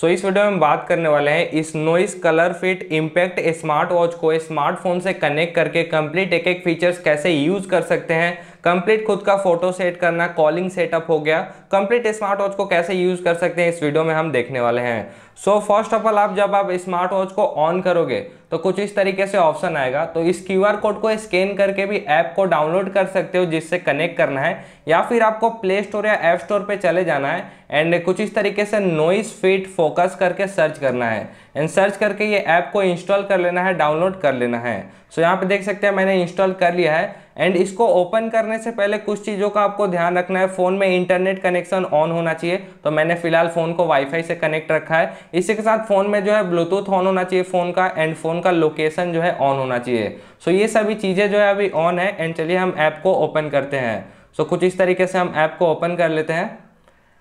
सो so, इस video में हम बात करने वाले हैं इस noise colour fit impact smart watch को स्मार्टफोन से कनेक्ट करके कंप्लीट एक एक फीचर्स कैसे यूज कर सकते हैं कंप्लीट खुद का फोटो सेट करना कॉलिंग सेटअप हो गया कंप्लीट स्मार्ट वॉच को कैसे यूज कर सकते हैं इस वीडियो में हम देखने वाले हैं सो फर्स्ट ऑफ ऑल आप जब आप स्मार्ट वॉच को ऑन करोगे तो कुछ इस तरीके से ऑप्शन आएगा तो इस क्यू कोड को स्कैन करके भी ऐप को डाउनलोड कर सकते हो जिससे कनेक्ट करना है या फिर आपको प्ले स्टोर या ऐप स्टोर पर चले जाना है एंड कुछ इस तरीके से नॉइस फिट फोकस करके सर्च करना है एंड सर्च करके ये ऐप को इंस्टॉल कर लेना है डाउनलोड कर लेना है सो यहाँ पे देख सकते हैं मैंने इंस्टॉल कर लिया है एंड इसको ओपन करने से पहले कुछ चीज़ों का आपको ध्यान रखना है फ़ोन में इंटरनेट कनेक्शन ऑन होना चाहिए तो मैंने फिलहाल फ़ोन को वाईफाई से कनेक्ट रखा है इसी के साथ फ़ोन में जो है ब्लूटूथ ऑन होना चाहिए फ़ोन का एंड फ़ोन का लोकेशन जो है ऑन होना चाहिए सो ये सभी चीज़ें जो है अभी ऑन है एंड चलिए हम ऐप को ओपन करते हैं सो कुछ इस तरीके से हम ऐप को ओपन कर लेते हैं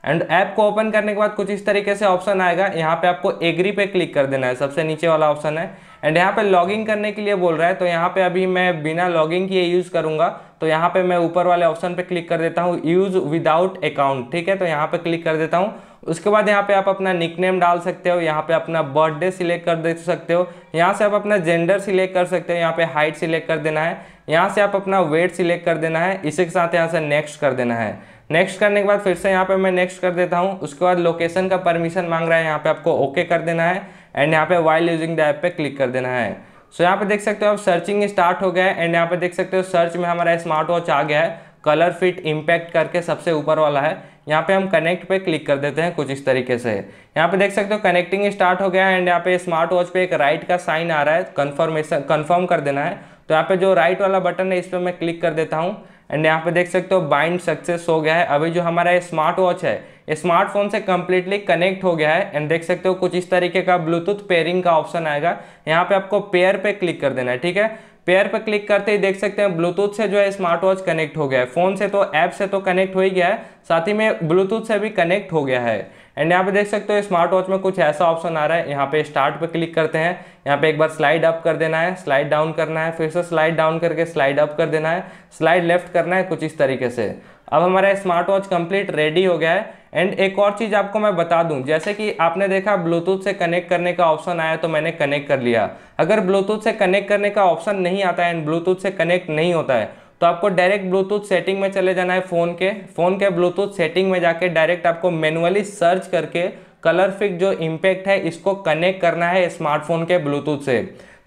एंड ऐप को ओपन करने के बाद कुछ इस तरीके से ऑप्शन आएगा यहाँ पे आपको एग्री पे क्लिक कर देना है सबसे नीचे वाला ऑप्शन है एंड यहाँ पे लॉगिंग करने के लिए बोल रहा है तो यहाँ पे अभी मैं बिना लॉगिंग किए यूज़ करूँगा तो यहाँ पे मैं ऊपर वाले ऑप्शन पे क्लिक कर देता हूँ यूज़ विदाउट अकाउंट ठीक है तो यहाँ पे क्लिक कर देता हूँ उसके बाद यहाँ पे आप अपना निकनेम डाल सकते हो यहाँ पे अपना बर्थडे सिलेक्ट कर दे सकते हो यहाँ से आप अपना जेंडर सिलेक्ट कर सकते हो यहाँ पे हाइट सिलेक्ट कर देना है यहाँ से आप अपना वेट सिलेक्ट कर देना है इसी के साथ यहाँ से नेक्स्ट कर देना है नेक्स्ट करने के बाद फिर से यहाँ पे मैं नेक्स्ट कर देता हूँ उसके बाद लोकेशन का परमिशन मांग रहा है यहाँ पे आपको ओके कर देना है एंड यहाँ पे वाइल यूजिंग द ऐप पे क्लिक कर देना है सो so, यहाँ पे देख सकते हो आप सर्चिंग स्टार्ट हो गया है एंड यहाँ पे देख सकते हो सर्च में हमारा स्मार्ट वॉच आ गया है कलर फिट इम्पैक्ट करके सबसे ऊपर वाला है यहाँ पे हम कनेक्ट पे क्लिक कर देते हैं कुछ इस तरीके से यहाँ पे देख सकते हो कनेक्टिंग स्टार्ट हो गया है एंड यहाँ पे स्मार्ट वॉच पे एक राइट का साइन आ रहा है कन्फर्मेशन कन्फर्म कर देना है तो यहाँ पे जो राइट वाला बटन है इस पर मैं क्लिक कर देता हूँ एंड यहाँ पे देख सकते हो बाइंड सक्सेस हो गया है अभी जो हमारा स्मार्ट वॉच है स्मार्टफोन से कम्प्लीटली कनेक्ट हो गया है एंड देख सकते हो कुछ इस तरीके का ब्लूटूथ पेयरिंग का ऑप्शन आएगा यहाँ पे आपको पेयर पे क्लिक कर देना है ठीक है पेयर पर क्लिक करते ही देख सकते हैं ब्लूटूथ से जो है स्मार्ट वॉच कनेक्ट हो गया है फोन से तो ऐप से तो कनेक्ट हो ही गया है साथ ही में ब्लूटूथ से भी कनेक्ट हो गया है एंड यहाँ पे देख सकते हो स्मार्ट वॉच में कुछ ऐसा ऑप्शन आ रहा है यहाँ पे स्टार्ट पे क्लिक करते हैं यहाँ पे एक बार स्लाइड अप कर देना है स्लाइड डाउन करना है फिर से स्लाइड डाउन करके स्लाइड अप कर देना है स्लाइड लेफ्ट करना है कुछ इस तरीके से अब हमारा स्मार्ट वॉच कंप्लीट रेडी हो गया है एंड एक और चीज़ आपको मैं बता दूं जैसे कि आपने देखा ब्लूटूथ से कनेक्ट करने का ऑप्शन आया तो मैंने कनेक्ट कर लिया अगर ब्लूटूथ से कनेक्ट करने का ऑप्शन नहीं आता है एंड ब्लूटूथ से कनेक्ट नहीं होता है तो आपको डायरेक्ट ब्लूटूथ सेटिंग में चले जाना है फ़ोन के फ़ोन के ब्लूटूथ सेटिंग में जाके डायरेक्ट आपको मैनुअली सर्च करके कलरफिक जो इम्पैक्ट है इसको कनेक्ट करना है स्मार्टफोन के ब्लूटूथ से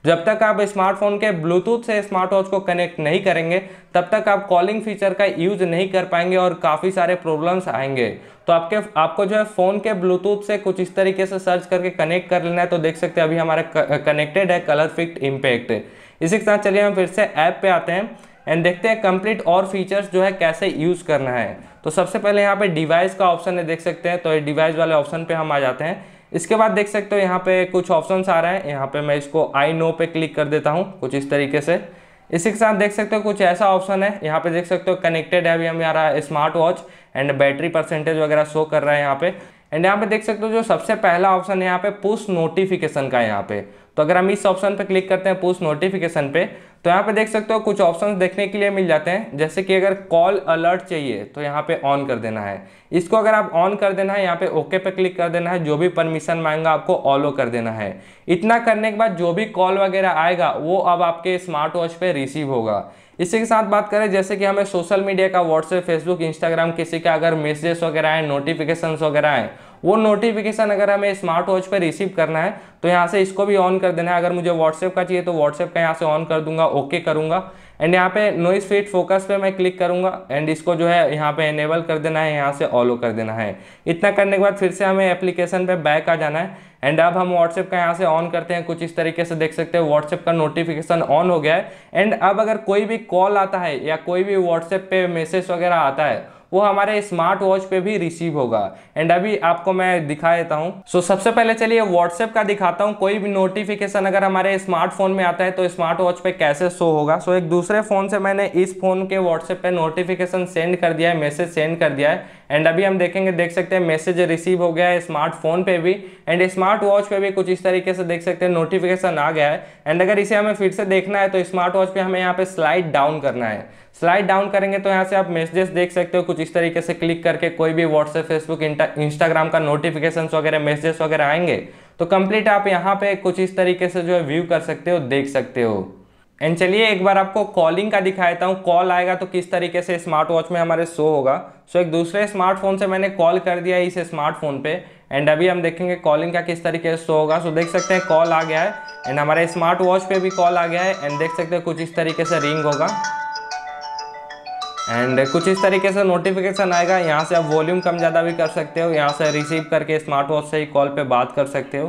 जब तक आप स्मार्टफोन के ब्लूटूथ से स्मार्ट वॉच को कनेक्ट नहीं करेंगे तब तक आप कॉलिंग फीचर का यूज नहीं कर पाएंगे और काफ़ी सारे प्रॉब्लम्स आएंगे तो आपके आपको जो है फ़ोन के ब्लूटूथ से कुछ इस तरीके से सर्च करके कनेक्ट कर लेना है तो देख सकते हैं अभी हमारा कनेक्टेड है कलर फिक्ट इम्पैक्ट इसी के साथ चलिए हम फिर से ऐप पे आते हैं एंड देखते हैं कंप्लीट और फीचर्स जो है कैसे यूज़ करना है तो सबसे पहले यहाँ पे डिवाइस का ऑप्शन है देख सकते हैं तो ये डिवाइस वाले ऑप्शन पे हम आ जाते हैं इसके बाद देख सकते हो यहाँ पे कुछ ऑप्शंस आ रहा है यहाँ पे मैं इसको आई नो पे क्लिक कर देता हूँ कुछ इस तरीके से इसी के साथ देख सकते हो कुछ ऐसा ऑप्शन है यहाँ पे देख सकते हो कनेक्टेड है अभी हमारा smart watch and battery percentage वगैरह शो कर रहा है यहाँ पे एंड यहाँ पे देख सकते हो जो सबसे पहला ऑप्शन है यहाँ पे पुश नोटिफिकेशन का यहाँ पे तो अगर हम इस ऑप्शन पे क्लिक करते हैं पुश नोटिफिकेशन पे तो यहाँ पे देख सकते हो कुछ ऑप्शंस देखने के लिए मिल जाते हैं जैसे कि अगर कॉल अलर्ट चाहिए तो यहाँ पे ऑन कर देना है इसको अगर आप ऑन कर देना है यहाँ पे ओके पे क्लिक कर देना है जो भी परमिशन मांगेगा आपको ऑलो कर देना है इतना करने के बाद जो भी कॉल वगैरह आएगा वो अब आपके स्मार्ट वॉच पर रिसीव होगा इसी के साथ बात करें जैसे कि हमें सोशल मीडिया का व्हाट्सएप फेसबुक इंस्टाग्राम किसी का अगर मैसेजेस वगैरह है नोटिफिकेशन वगैरह है वो नोटिफिकेशन अगर हमें स्मार्ट वॉच पर रिसीव करना है तो यहाँ से इसको भी ऑन कर देना है अगर मुझे व्हाट्सएप का चाहिए तो व्हाट्सएप का यहाँ से ऑन कर दूंगा ओके करूंगा एंड यहाँ पे नोइस फिट फोकस पे मैं क्लिक करूंगा एंड इसको जो है यहाँ पे एनेबल कर देना है यहाँ से ऑलो कर देना है इतना करने के बाद फिर से हमें एप्लीकेशन पे बैक आ जाना है एंड अब हम व्हाट्सएप का यहाँ से ऑन करते हैं कुछ इस तरीके से देख सकते हैं व्हाट्सएप का नोटिफिकेशन ऑन हो गया है एंड अब अगर कोई भी कॉल आता है या कोई भी व्हाट्सएप पे मैसेज वगैरह आता है वो हमारे स्मार्ट वॉच पे भी रिसीव होगा एंड अभी आपको मैं दिखा देता हूँ सो so, सबसे पहले चलिए व्हाट्सएप का दिखाता हूँ कोई भी नोटिफिकेशन अगर हमारे स्मार्टफोन में आता है तो स्मार्ट वॉच पे कैसे शो होगा सो so, एक दूसरे फ़ोन से मैंने इस फ़ोन के व्हाट्सएप पे नोटिफिकेशन सेंड कर दिया है मैसेज सेंड कर दिया है एंड अभी हम देखेंगे देख सकते हैं मैसेज रिसीव हो गया है स्मार्टफोन पे भी एंड स्मार्ट वॉच पे भी कुछ इस तरीके से देख सकते हैं नोटिफिकेशन आ गया है एंड अगर इसे हमें फिर से देखना है तो स्मार्ट वॉच पे हमें यहाँ पे स्लाइड डाउन करना है स्लाइड डाउन करेंगे तो यहाँ से आप मैसेजेस देख सकते हो कुछ इस तरीके से क्लिक करके कोई भी व्हाट्सएप फेसबुक इंस्टाग्राम का नोटिफिकेशन वगैरह मैसेजेस वगैरह आएंगे तो कंप्लीट आप यहाँ पे कुछ इस तरीके से जो है व्यू कर सकते हो देख सकते हो एंड चलिए एक बार आपको कॉलिंग का दिखा देता हूँ कॉल आएगा तो किस तरीके से स्मार्ट वॉच में हमारे शो होगा सो so, एक दूसरे स्मार्टफोन से मैंने कॉल कर दिया इस स्मार्टफोन पे एंड अभी हम देखेंगे कॉलिंग का किस तरीके से शो होगा सो so, देख सकते हैं कॉल आ गया है एंड हमारे स्मार्ट वॉच पे भी कॉल आ गया है एंड देख सकते हैं कुछ इस तरीके से रिंग होगा एंड कुछ इस तरीके से नोटिफिकेशन आएगा यहाँ से आप वॉल्यूम कम ज़्यादा भी कर सकते हो यहाँ से रिसीव करके स्मार्ट वॉच से ही कॉल पर बात कर सकते हो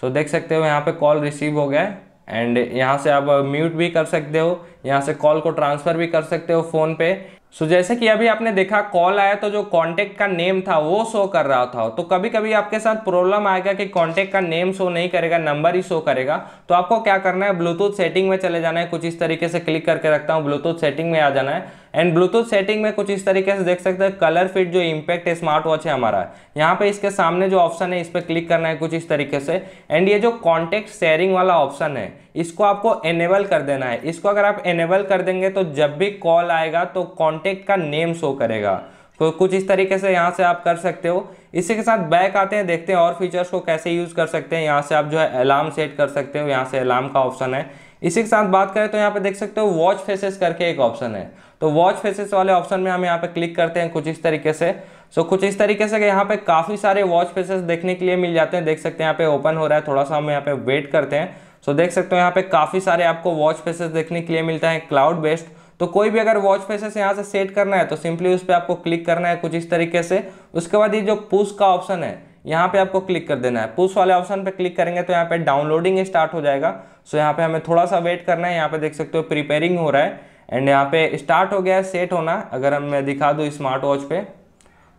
सो so, देख सकते हो यहाँ पर कॉल रिसीव हो गया है एंड यहाँ से आप म्यूट भी कर सकते हो यहाँ से कॉल को ट्रांसफ़र भी कर सकते हो फ़ोन पे सो so, जैसे कि अभी आपने देखा कॉल आया तो जो कॉन्टेक्ट का नेम था वो शो कर रहा था तो कभी कभी आपके साथ प्रॉब्लम आएगा कि कॉन्टेक्ट का नेम शो नहीं करेगा नंबर ही शो करेगा तो आपको क्या करना है ब्लूटूथ सेटिंग में चले जाना है कुछ इस तरीके से क्लिक करके रखता हूँ ब्लूटूथ सेटिंग में आ जाना है एंड ब्लूटूथ सेटिंग में कुछ इस तरीके से देख सकते हैं कलर फिट जो इम्पैक्ट स्मार्ट वॉच है हमारा यहाँ पे इसके सामने जो ऑप्शन है इस पर क्लिक करना है कुछ इस तरीके से एंड ये जो कॉन्टेक्ट शेयरिंग वाला ऑप्शन है इसको आपको एनेबल कर देना है इसको अगर आप एनेबल कर देंगे तो जब भी कॉल आएगा तो कॉन्टेक्ट का नेम शो करेगा तो कुछ इस तरीके से यहाँ से आप कर सकते हो इसी के साथ बैक आते हैं देखते हैं और फीचर्स को कैसे यूज़ कर सकते हैं यहाँ से आप जो है अलार्म सेट कर सकते हो यहाँ से अलार्म का ऑप्शन है इसी के साथ बात करें तो यहाँ पे देख सकते हो वॉच फेसेस करके एक ऑप्शन है तो वॉच फेसेस वाले ऑप्शन में हम यहाँ पे क्लिक करते हैं कुछ इस तरीके से सो so, कुछ इस तरीके से यहाँ पे काफ़ी सारे वॉच फेसेस देखने के लिए मिल जाते हैं देख सकते हैं यहाँ पे ओपन हो रहा है थोड़ा सा हम यहाँ पे वेट करते हैं सो so, देख सकते हो यहाँ पे काफ़ी सारे आपको वॉच फेसेस देखने के लिए मिलता है क्लाउड बेस्ड तो कोई भी अगर वॉच फेसेस यहाँ से सेट करना है तो सिंपली उस पर आपको क्लिक करना है कुछ इस तरीके से उसके बाद ये जो पुश का ऑप्शन है यहाँ पे आपको क्लिक कर देना है पुश वाले ऑप्शन पे क्लिक करेंगे तो यहाँ पे डाउनलोडिंग स्टार्ट हो जाएगा सो यहाँ पे हमें थोड़ा सा वेट करना है यहाँ पे देख सकते हो प्रिपेयरिंग हो रहा है एंड यहाँ पे स्टार्ट हो गया है सेट होना अगर हम मैं दिखा दूँ स्मार्ट वॉच पे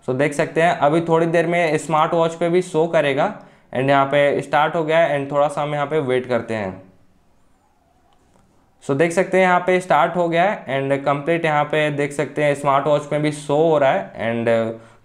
सो so, देख सकते हैं अभी थोड़ी देर में स्मार्ट वॉच पे भी शो करेगा एंड यहाँ पे स्टार्ट हो गया एंड थोड़ा सा हम यहाँ पे वेट करते हैं सो so, देख सकते हैं यहाँ पे स्टार्ट हो गया है एंड कंप्लीट यहाँ पे देख सकते हैं स्मार्ट वॉच में भी शो हो रहा है एंड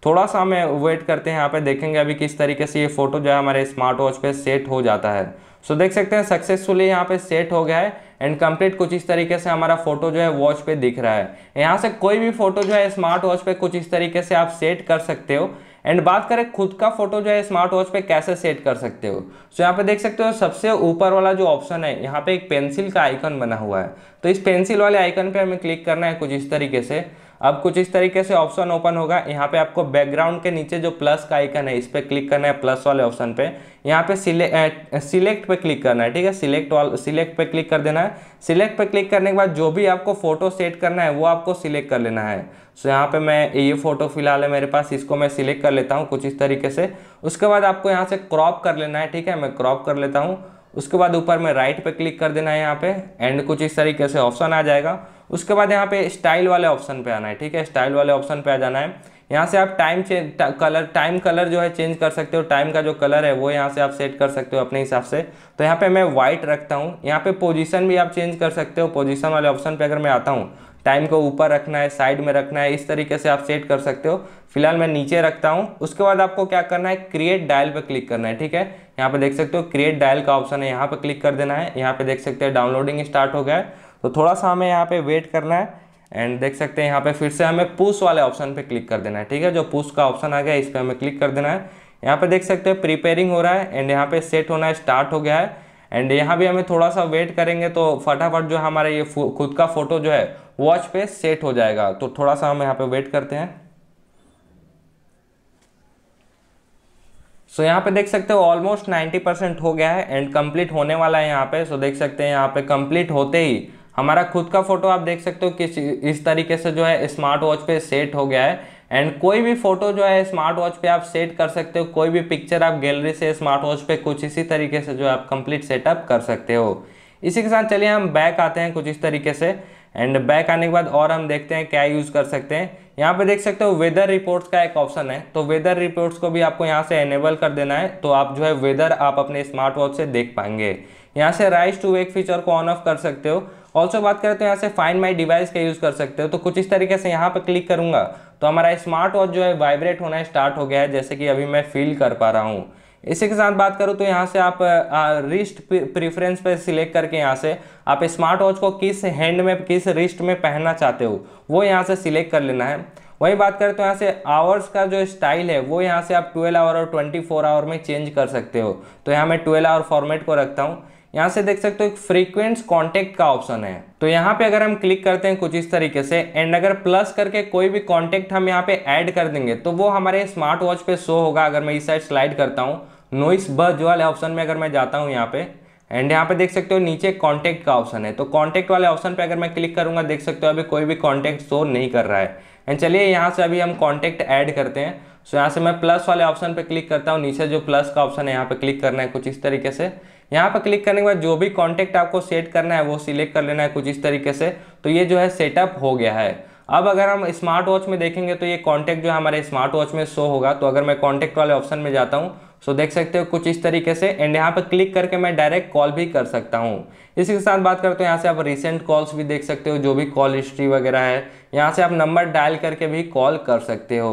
थोड़ा सा हमें वेट करते हैं यहाँ पे देखेंगे अभी किस तरीके से ये फ़ोटो जो है हमारे स्मार्ट वॉच पे सेट हो जाता है सो so, देख सकते हैं सक्सेसफुली यहाँ पे सेट हो गया है एंड कंप्लीट कुछ इस तरीके से हमारा फोटो जो है वॉच पे दिख रहा है यहाँ से कोई भी फोटो जो है स्मार्ट वॉच पे कुछ इस तरीके से आप सेट कर सकते हो एंड बात करें खुद का फोटो जो है स्मार्ट वॉच पे कैसे सेट कर सकते हो सो so, यहाँ पे देख सकते हो सबसे ऊपर वाला जो ऑप्शन है यहाँ पे एक पेंसिल का आइकन बना हुआ है तो इस पेंसिल वाले आइकन पे हमें क्लिक करना है कुछ इस तरीके से अब कुछ इस तरीके से ऑप्शन ओपन होगा यहाँ पे आपको बैकग्राउंड के नीचे जो प्लस का आइकन है इस पर क्लिक करना है प्लस वाले ऑप्शन पे यहाँ पे सिलेक्ट पे क्लिक करना है ठीक है सिलेक्ट वाल सिलेक्ट पे क्लिक कर देना है सिलेक्ट पे क्लिक करने के बाद जो भी आपको फोटो सेट करना है वो आपको सिलेक्ट कर लेना है सो यहाँ पे मैं ये फोटो फिलहाल है मेरे पास इसको मैं सिलेक्ट कर लेता हूँ कुछ इस तरीके से उसके बाद आपको यहाँ से क्रॉप कर लेना है ठीक है मैं क्रॉप कर लेता हूँ उसके बाद ऊपर में राइट पे क्लिक कर देना है यहाँ पे एंड कुछ इस तरीके से ऑप्शन आ जाएगा उसके बाद यहाँ पे स्टाइल वाले ऑप्शन पे आना है ठीक है स्टाइल वाले ऑप्शन पे आ जाना है यहाँ से आप time change colour time colour जो है चेंज कर सकते हो टाइम का जो कलर है वो यहाँ से आप सेट कर सकते हो अपने हिसाब से तो यहाँ पे मैं व्हाइट रखता हूँ यहाँ पे पोजीशन भी आप चेंज कर सकते हो पोजीशन वाले ऑप्शन पे अगर मैं आता हूँ टाइम को ऊपर रखना है साइड में रखना है इस तरीके से आप सेट कर सकते हो फिलहाल मैं नीचे रखता हूँ उसके बाद आपको क्या करना है क्रिएट डायल पर क्लिक करना है ठीक है यहाँ पे देख सकते हो क्रिएट डायल का ऑप्शन है यहाँ पे क्लिक कर देना है यहाँ पे देख सकते हैं डाउनलोडिंग स्टार्ट हो गया है तो थोड़ा सा हमें यहाँ पे वेट करना है एंड देख सकते हैं यहाँ पे फिर से हमें पुश वाले ऑप्शन पे क्लिक कर देना है ठीक है जो पुश का ऑप्शन आ गया इस पर हमें क्लिक कर देना है यहाँ पे देख सकते हैं प्रिपेयरिंग हो रहा है एंड यहाँ पे सेट होना स्टार्ट हो गया है एंड यहाँ भी हमें थोड़ा सा वेट करेंगे तो फटाफट जो हमारा ये खुद का फोटो जो है वॉच पे सेट हो जाएगा तो थोड़ा सा हम यहाँ पे वेट करते हैं सो so, यहाँ पे देख सकते हो ऑलमोस्ट 90 परसेंट हो गया है एंड कंप्लीट होने वाला है यहाँ पे सो so, देख सकते हैं यहाँ पे कंप्लीट होते ही हमारा खुद का फोटो आप देख सकते हो किस इस तरीके से जो है स्मार्ट वॉच पे सेट हो गया है एंड कोई भी फोटो जो है स्मार्ट वॉच पे आप सेट कर सकते हो कोई भी पिक्चर आप गैलरी से स्मार्ट वॉच पे कुछ इसी तरीके से जो है आप कंप्लीट सेटअप कर सकते हो इसी के साथ चलिए हम बैक आते हैं कुछ इस तरीके से एंड बैक आने के बाद और हम देखते हैं क्या यूज़ कर सकते हैं यहाँ पे देख सकते हो वेदर रिपोर्ट्स का एक ऑप्शन है तो वेदर रिपोर्ट्स को भी आपको यहाँ से एनेबल कर देना है तो आप जो है वेदर आप अपने स्मार्ट वॉच से देख पाएंगे यहाँ से राइज टू वेक फीचर को ऑन ऑफ कर सकते हो ऑल्सो बात करें तो यहाँ से फाइंड माई डिवाइस का यूज़ कर सकते हो तो कुछ इस तरीके से यहाँ पर क्लिक करूँगा तो हमारा स्मार्ट वॉच जो है वाइब्रेट होना स्टार्ट हो गया है जैसे कि अभी मैं फील कर पा रहा हूँ इसी के साथ बात करूँ तो यहाँ से आप रिस्ट प्रिफरेंस पर सिलेक्ट करके यहाँ से आप स्मार्ट वॉच को किस हैंड में किस रिस्ट में पहनना चाहते हो वो यहाँ से सिलेक्ट कर लेना है वही बात करें तो यहाँ से आवर्स का जो स्टाइल है वो यहाँ से आप 12 आवर और 24 आवर में चेंज कर सकते हो तो यहाँ मैं 12 आवर फॉर्मेट को रखता हूँ यहाँ से देख सकते हो एक फ्रीक्वेंस कॉन्टेक्ट का ऑप्शन है तो यहाँ पे अगर हम क्लिक करते हैं कुछ इस तरीके से एंड अगर प्लस करके कोई भी कॉन्टेक्ट हम यहाँ पे ऐड कर देंगे तो वो हमारे स्मार्ट वॉच पे शो होगा अगर मैं इस साइड स्लाइड करता हूँ नोइस बज वाले ऑप्शन में अगर मैं जाता हूँ यहाँ पे एंड यहाँ पे देख सकते हो नीचे कॉन्टेक्ट का ऑप्शन है तो कॉन्टेक्ट वाले ऑप्शन पे अगर मैं क्लिक करूँगा देख सकते हो अभी कोई भी कॉन्टैक्ट शो नहीं कर रहा है एंड चलिए यहाँ से अभी हम कॉन्टेक्ट ऐड करते हैं सो यहाँ से मैं प्लस वाले ऑप्शन पे क्लिक करता हूँ नीचे जो प्लस का ऑप्शन है यहाँ पे क्लिक करना है कुछ इस तरीके से यहाँ पर क्लिक करने के बाद जो भी कॉन्टैक्ट आपको सेट करना है वो सिलेक्ट कर लेना है कुछ इस तरीके से तो ये जो है सेटअप हो गया है अब अगर हम स्मार्ट वॉच में देखेंगे तो ये कॉन्टैक्ट जो है हमारे स्मार्ट वॉच में शो होगा तो अगर मैं कॉन्टैक्ट वाले ऑप्शन में जाता हूँ सो देख सकते हो कुछ इस तरीके से एंड यहाँ पर क्लिक करके मैं डायरेक्ट कॉल भी कर सकता हूँ इसी के साथ बात करते हो यहाँ से आप रिसेंट कॉल्स भी देख सकते हो जो भी कॉल हिस्ट्री वगैरह है यहाँ से आप नंबर डायल करके भी कॉल कर सकते हो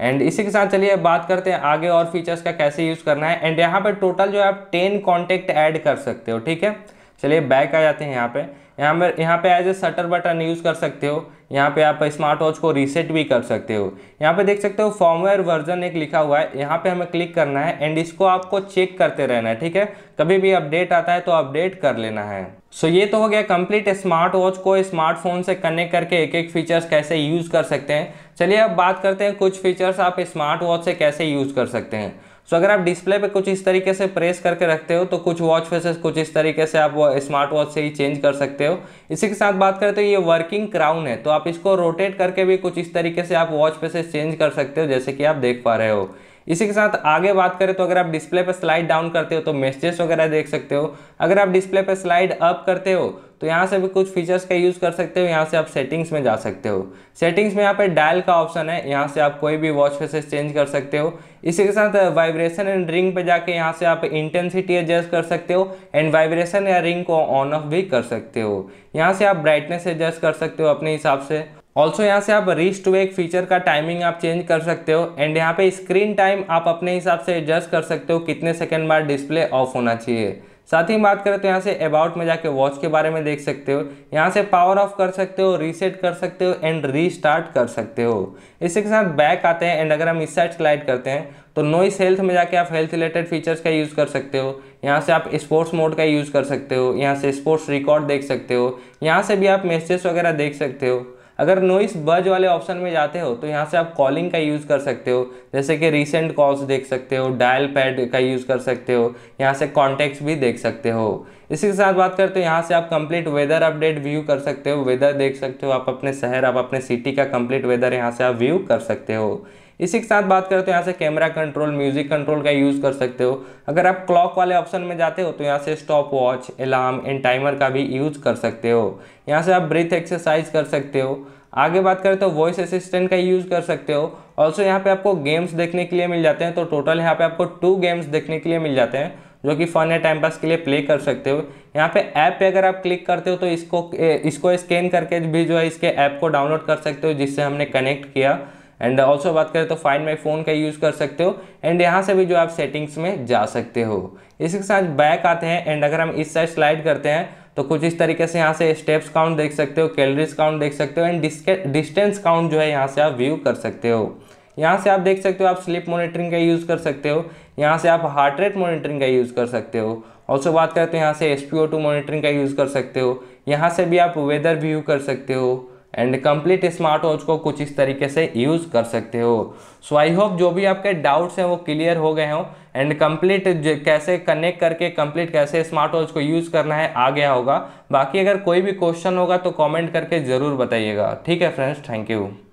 एंड इसी के साथ चलिए बात करते हैं आगे और फीचर्स का कैसे यूज़ करना है एंड यहाँ पर टोटल जो है आप टेन कॉन्टेक्ट ऐड कर सकते हो ठीक है चलिए बैक आ जाते हैं यहाँ पे यहाँ पर यहाँ पे as a shutter button use कर सकते हो यहाँ पे आप स्मार्ट वॉच को रीसेट भी कर सकते हो यहाँ पे देख सकते हो फॉर्मवेयर वर्जन एक लिखा हुआ है यहाँ पे हमें क्लिक करना है एंड इसको आपको चेक करते रहना है ठीक है कभी भी अपडेट आता है तो अपडेट कर लेना है सो so, ये तो हो गया कंप्लीट स्मार्ट वॉच को स्मार्टफोन से कनेक्ट करके एक एक फीचर्स कैसे यूज़ कर सकते हैं चलिए अब बात करते हैं कुछ फीचर्स आप स्मार्ट वॉच से कैसे यूज़ कर सकते हैं सो अगर आप डिस्प्ले पे कुछ इस तरीके से प्रेस करके रखते हो तो कुछ वॉच फेसेस कुछ इस तरीके से आप स्मार्ट वॉच से ही चेंज कर सकते हो इसी के साथ बात करें तो ये वर्किंग क्राउन है तो आप इसको रोटेट करके भी कुछ इस तरीके से आप वॉच फेसेस चेंज कर सकते हो जैसे कि आप देख पा रहे हो इसी के साथ आगे बात करें तो अगर आप डिस्प्ले पर स्लाइड डाउन करते हो तो मैसेजेस वगैरह देख सकते हो अगर आप डिस्प्ले पर स्लाइड अप करते हो तो यहाँ से भी कुछ फीचर्स का यूज़ कर सकते हो यहाँ से आप सेटिंग्स में जा सकते हो सेटिंग्स में यहाँ पे डायल का ऑप्शन है यहाँ से आप कोई भी वॉच फेसेस चेंज कर सकते हो इसी के साथ वाइब्रेशन एंड रिंग पे जाके यहाँ से आप इंटेंसिटी एडजस्ट कर सकते हो एंड वाइब्रेशन या रिंग को ऑन ऑफ भी कर सकते हो यहाँ से आप ब्राइटनेस एडजस्ट कर सकते हो अपने हिसाब से ऑल्सो यहाँ से आप रिस्ट वेक फीचर का टाइमिंग आप चेंज कर सकते हो एंड यहाँ पे स्क्रीन टाइम आप अपने हिसाब से एडजस्ट कर सकते हो कितने सेकंड बाद डिस्प्ले ऑफ होना चाहिए साथ ही बात करें तो यहाँ से अबाउट में जाके वॉच के बारे में देख सकते हो यहाँ से पावर ऑफ कर सकते हो रीसेट कर सकते हो एंड रीस्टार्ट कर सकते हो इसके साथ बैक आते हैं एंड अगर हम इस साइड स्लाइड करते हैं तो नॉइस हेल्थ में जाके आप हेल्थ रिलेटेड फीचर्स का यूज़ कर सकते हो यहाँ से आप स्पोर्ट्स मोड का यूज़ कर सकते हो यहाँ से स्पोर्ट्स रिकॉर्ड देख सकते हो यहाँ से भी आप मैसेज वगैरह देख सकते हो अगर नोइस बज वाले ऑप्शन में जाते हो तो यहाँ से आप कॉलिंग का यूज़ कर सकते हो जैसे कि रिसेंट कॉल्स देख सकते हो डायल पैड का यूज़ कर सकते हो यहाँ से कॉन्टेक्ट भी देख सकते हो इसी के साथ बात करते हो यहाँ से आप कंप्लीट वेदर अपडेट व्यू कर सकते हो वेदर देख सकते हो आप अपने शहर आप अपने सिटी का कंप्लीट वेदर यहाँ से आप व्यू कर सकते हो इसी के साथ बात करें तो यहाँ से कैमरा कंट्रोल म्यूजिक कंट्रोल का यूज़ कर सकते हो अगर आप क्लॉक वाले ऑप्शन में जाते हो तो यहाँ से stop watch alarm and timer का भी यूज़ कर सकते हो यहाँ से आप ब्रीथ एक्सरसाइज कर सकते हो आगे बात करें तो वॉइस असिस्टेंट का यूज़ कर सकते हो ऑल्सो यहाँ पे आपको गेम्स देखने के लिए मिल जाते हैं तो टोटल यहाँ पे आपको टू गेम्स देखने के लिए मिल जाते हैं जो कि फन है टाइम पास के लिए प्ले कर सकते हो यहाँ पे ऐप पे अगर आप क्लिक करते हो तो इसको इसको स्कैन करके भी जो है इसके ऐप को डाउनलोड कर सकते हो जिससे हमने कनेक्ट किया एंड ऑल्सो बात करें तो फाइन माई फ़ोन का यूज़ कर सकते हो एंड यहाँ से भी जो आप सेटिंग्स में जा सकते हो इसके साथ बैक आते हैं एंड अगर हम इस साइड स्लाइड करते हैं तो कुछ इस तरीके से यहाँ से स्टेप्स काउंट देख सकते हो कैलरीज काउंट देख सकते हो एंड डिस्टेंस काउंट जो है यहाँ से आप व्यू कर सकते हो यहाँ से आप देख सकते हो आप स्लिप मॉनिटरिंग का यूज़ कर सकते हो यहाँ से आप हार्ट रेट मॉनिटरिंग का यूज़ कर सकते हो ऑल्सो बात करें तो यहाँ से S P O two monitoring का यूज़ कर सकते हो यहाँ से भी आप वेदर व्यू कर सकते हो एंड कंप्लीट स्मार्ट वॉच को कुछ इस तरीके से यूज़ कर सकते हो सो आई होप जो भी आपके डाउट्स हैं वो क्लियर हो गए हो एंड कंप्लीट कैसे कनेक्ट करके कंप्लीट कैसे स्मार्ट वॉच को यूज़ करना है आ गया होगा बाकी अगर कोई भी क्वेश्चन होगा तो कमेंट करके ज़रूर बताइएगा ठीक है फ्रेंड्स थैंक यू